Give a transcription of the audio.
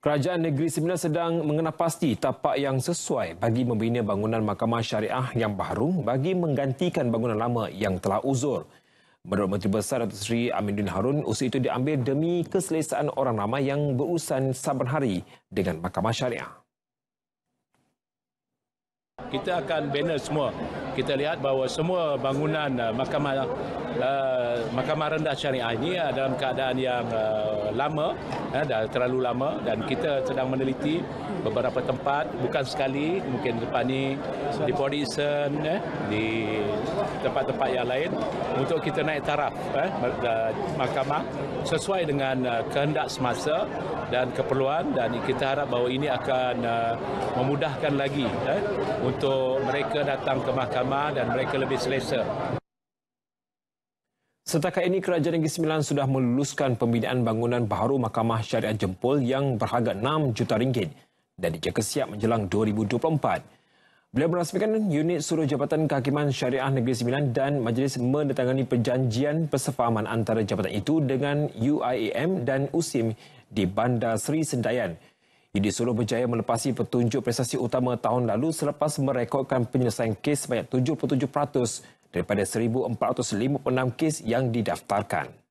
Kerajaan Negeri Sembilan sedang mengenal pasti tapak yang sesuai bagi membina bangunan Mahkamah Syariah yang baru bagi menggantikan bangunan lama yang telah uzur. Menurut Menteri Besar Datuk Seri Aminuddin Harun, usul itu diambil demi keselesaan orang ramai yang berurusan saban hari dengan Mahkamah Syariah. Kita akan bina semua kita lihat bahawa semua bangunan uh, mahkamah uh, mahkamah rendah syariah ini uh, dalam keadaan yang uh, lama uh, dah terlalu lama dan kita sedang meneliti beberapa tempat bukan sekali mungkin depan ni di Polisen, uh, eh, di tempat-tempat yang lain untuk kita naik taraf uh, mahkamah sesuai dengan uh, kehendak semasa dan keperluan dan kita harap bahawa ini akan uh, memudahkan lagi uh, untuk mereka datang ke mahkamah lemah dan mereka lebih selesa. Setakat ini Kerajaan Negeri Sembilan sudah meluluskan pembinaan bangunan baru Mahkamah Syariah Jempol yang berharga 6 juta ringgit dan dijangka siap menjelang 2024. Beliau merasmikan unit suruh Jabatan Kehakiman Syariah Negeri Sembilan dan majlis menetangani perjanjian persefahaman antara jabatan itu dengan UIAM dan USIM di Bandar Seri Sendayan. Ia disuruh berjaya melepasi petunjuk prestasi utama tahun lalu selepas merekodkan penyelesaian kes sebanyak 77% daripada 1,456 kes yang didaftarkan.